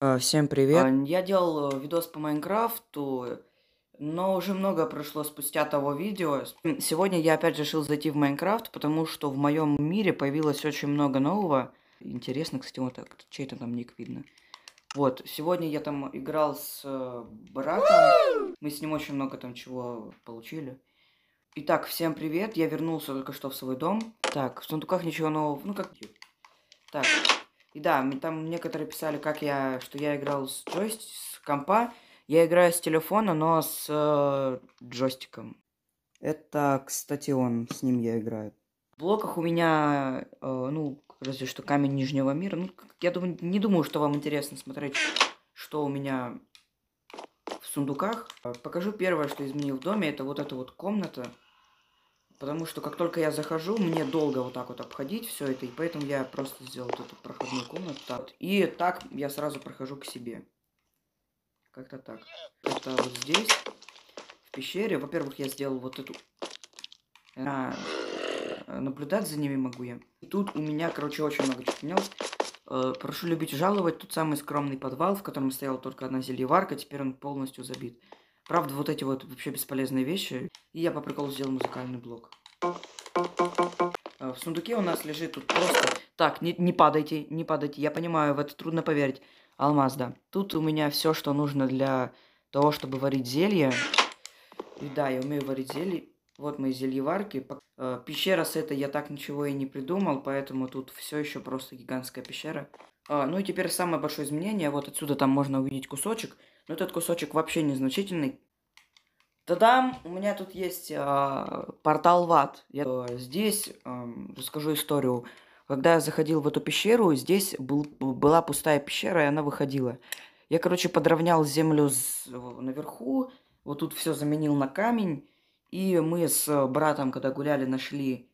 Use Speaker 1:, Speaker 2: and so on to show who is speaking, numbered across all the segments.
Speaker 1: Э, всем привет. Я делал э, видос по Майнкрафту, но уже много прошло спустя того видео. Сегодня я опять решил зайти в Майнкрафт, потому что в моем мире появилось очень много нового. Интересно, кстати, вот так, чей-то там ник видно. Вот, сегодня я там играл с э, братом. Мы с ним очень много там чего получили. Итак, всем привет. Я вернулся только что в свой дом. Так, в сундуках ничего нового. Ну как... Так, и да, там некоторые писали, как я, что я играл с джойст, с компа. Я играю с телефона, но с э, джойстиком. Это, кстати, он, с ним я играю. В блоках у меня, э, ну, разве что камень Нижнего мира. Ну, я думаю, не думаю, что вам интересно смотреть, что у меня в сундуках. Э, покажу первое, что изменил в доме, это вот эта вот комната. Потому что как только я захожу, мне долго вот так вот обходить все это, и поэтому я просто сделал вот эту проходную комнату. Так. И так я сразу прохожу к себе. Как-то так. Это вот здесь, в пещере. Во-первых, я сделал вот эту... А, наблюдать за ними могу я. И тут у меня, короче, очень много чего менялось. Э, прошу любить жаловать, тут самый скромный подвал, в котором стояла только одна зельеварка, теперь он полностью забит. Правда, вот эти вот вообще бесполезные вещи. И я по приколу сделал музыкальный блок. Э, в сундуке у нас лежит тут просто... Так, не, не падайте, не падайте. Я понимаю, в это трудно поверить. Алмаз, да. Тут у меня все, что нужно для того, чтобы варить зелье. И да, я умею варить зелье. Вот мои зельеварки. Э, пещера с этой я так ничего и не придумал, поэтому тут все еще просто гигантская пещера. А, ну и теперь самое большое изменение. Вот отсюда там можно увидеть кусочек. Но ну, этот кусочек вообще незначительный. Тогда у меня тут есть э, портал в ад. Я а, здесь э, расскажу историю. Когда я заходил в эту пещеру, здесь был, была пустая пещера, и она выходила. Я, короче, подровнял землю с, наверху, вот тут все заменил на камень. И мы с братом, когда гуляли, нашли,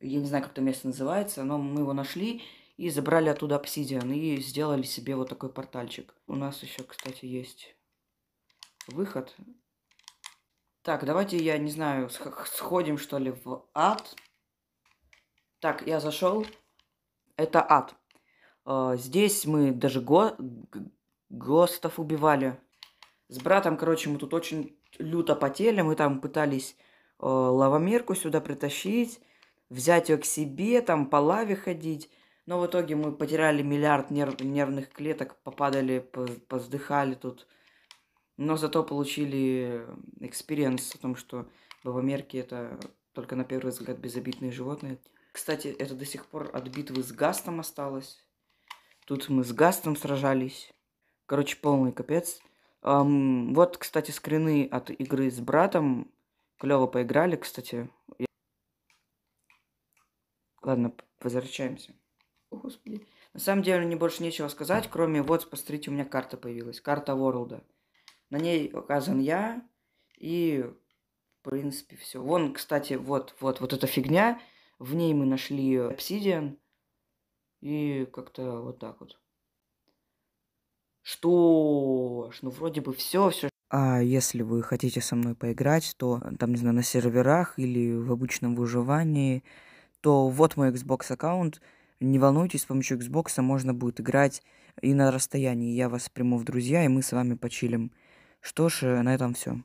Speaker 1: я не знаю, как это место называется, но мы его нашли, и забрали оттуда обсидиан и сделали себе вот такой портальчик. У нас еще, кстати, есть выход. Так, давайте, я не знаю, сходим, что ли, в ад. Так, я зашел. Это ад. А, здесь мы даже го гостов убивали. С братом, короче, мы тут очень люто потели. Мы там пытались а, лавомерку сюда притащить, взять ее к себе, там по лаве ходить. Но в итоге мы потеряли миллиард нерв нервных клеток, попадали, поздыхали тут. Но зато получили экспириенс о том, что бабомерки это только на первый взгляд безобидные животные. Кстати, это до сих пор от битвы с Гастом осталось. Тут мы с Гастом сражались. Короче, полный капец. Эм, вот, кстати, скрины от игры с братом. Клево поиграли, кстати. Ладно, возвращаемся господи. На самом деле мне больше нечего сказать, кроме вот, посмотрите, у меня карта появилась. Карта Ворлда. На ней указан я и, в принципе, все. Вон, кстати, вот, вот, вот эта фигня. В ней мы нашли обсидиан. И как-то вот так вот. Что ж, ну вроде бы все, все. А если вы хотите со мной поиграть, то там, не знаю, на серверах или в обычном выживании, то вот мой Xbox аккаунт. Не волнуйтесь, с помощью Xbox можно будет играть и на расстоянии. Я вас приму в друзья, и мы с вами почилим. Что ж, э, на этом все.